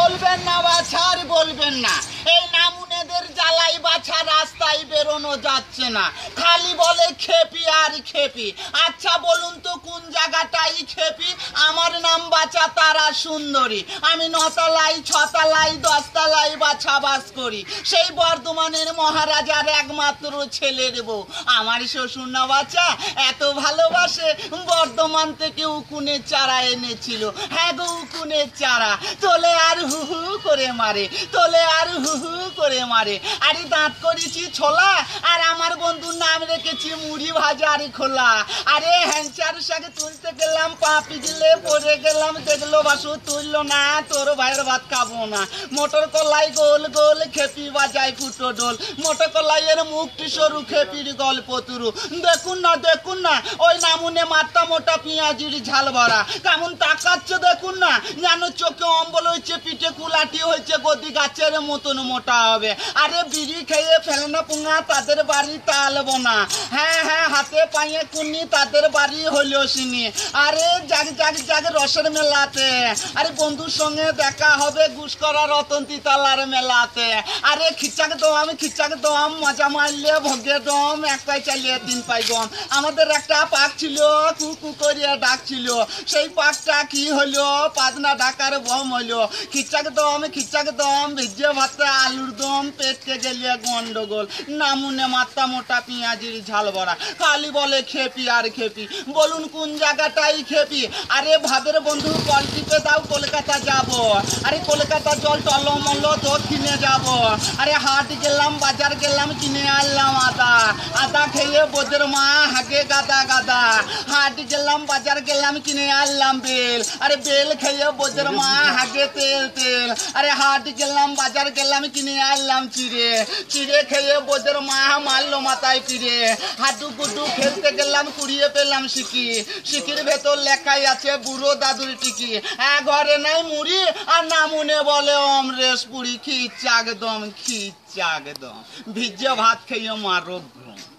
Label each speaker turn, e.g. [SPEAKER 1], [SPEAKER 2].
[SPEAKER 1] বলবেন না বা ছাড় বলবেন না এই নাম আর জ্বালাই বাছা রাস্তায় বেরোনো যাচ্ছে না খালি বলে খেপি আর খেপি আচ্ছা বলুন তো কোন জায়গাটাই খেপি আমার নাম বাছা তারা সুন্দরী আমি নতলাই ছতালাই দশতালাই বাছা বাস করি সেই বর্ধমানের মহারাজার একমাত্র ছেলের বউ আমার শ্বশুর না বাচ্চা এত ভালোবাসে বর্ধমান থেকে উকুনের চারা এনেছিল হ্যাঁ গো উকুনের চারা চলে আর হুহু করে মারে তোলে আর হু হু করে মারে আরে দাঁত করেছি ছোলা আর আমার বন্ধুর নাম রেখেছি মুড়ি ভাজা আর খোলা আরে হ্যাঁচার সাথে তুলতে গেলাম পা পিজলে পড়ে গেলাম দেখলো বাসু তুললো না তোর ভাইয়ের ভাত খাবো না মোটর কলাই গোল গোল খেপি বাজাই ফুটো ডোল মোটর কলাইয়ের মুখটি সরু খেপির গল্প তুরু দেখুন না দেখুন না ওই নামুনে মাত্রা মোটা পেঁয়াজির ঝাল ভরা কেমন তাকাচ্ছে দেখুন না জানো চোখে অম্বল হয়েছে পিঠে কুলাটি হয়ে হয়েছে গদি গাছের মতন মোটা হবে আরে বিড়ি খেয়ে না পুঙা তাদের বাড়ি তালব না হ্যাঁ হ্যাঁ হাতে পায়ে কুনি তাদের বাড়ি হলো শিনি আরে জাগ জাগ জাগ রসের মেলাতে আরে বন্ধুর সঙ্গে দেখা হবে গুস করা রতন তালার মেলাতে আরে খিচাক দম খিচাক দম মজা মারলে ভোগে দম এক পাই চালিয়ে তিন পাই গম আমাদের একটা পাক ছিল কুকু করিয়া ডাকছিল সেই পাকটা কি হলো পাদনা ডাকার বম হলো খিচাক দম খিচ ইচ্ছাকে দম ভিজিয়ে ভাতটা আলুর দম পেটকে গেলিয়ে গন্ডগোল নামুনে মাত্রা মোটা পেঁয়াজির ঝাল ভরা খালি বলে খেপি আর খেপি বলুন কোন জায়গাটাই খেপি আরে ভাবের বন্ধু কল টিপে দাও কলকাতা যাব আরে কলকাতা জল টলমল দক্ষিণে যাব আরে হাট গেলাম বাজার গেলাম কিনে আনলাম আদা আদা খেয়ে বোধের মা হাগে গাদা গাদা হাট গেলাম বাজার গেলাম কিনে আনলাম বেল আরে বেল খেয়ে বোধের মা হাগে তেল তেল আরে হাট গেলাম বাজার গেলাম কিনে আনলাম চিড়ে চিড়ে খেয়ে বোধের মা মারলো মাথায় ফিরে হাডু গুডু খেলতে গেলাম কুড়িয়ে পেলাম শিখি শিখির ভেতর লেখাই আছে বুড়ো দাদুর টিকি হ্যাঁ ঘরে নাই মুড়ি আর নামুনে বলে অমরেশ পুরি খিচ একদম খিচ একদম ভিজে ভাত খেয়ে মারো wrong.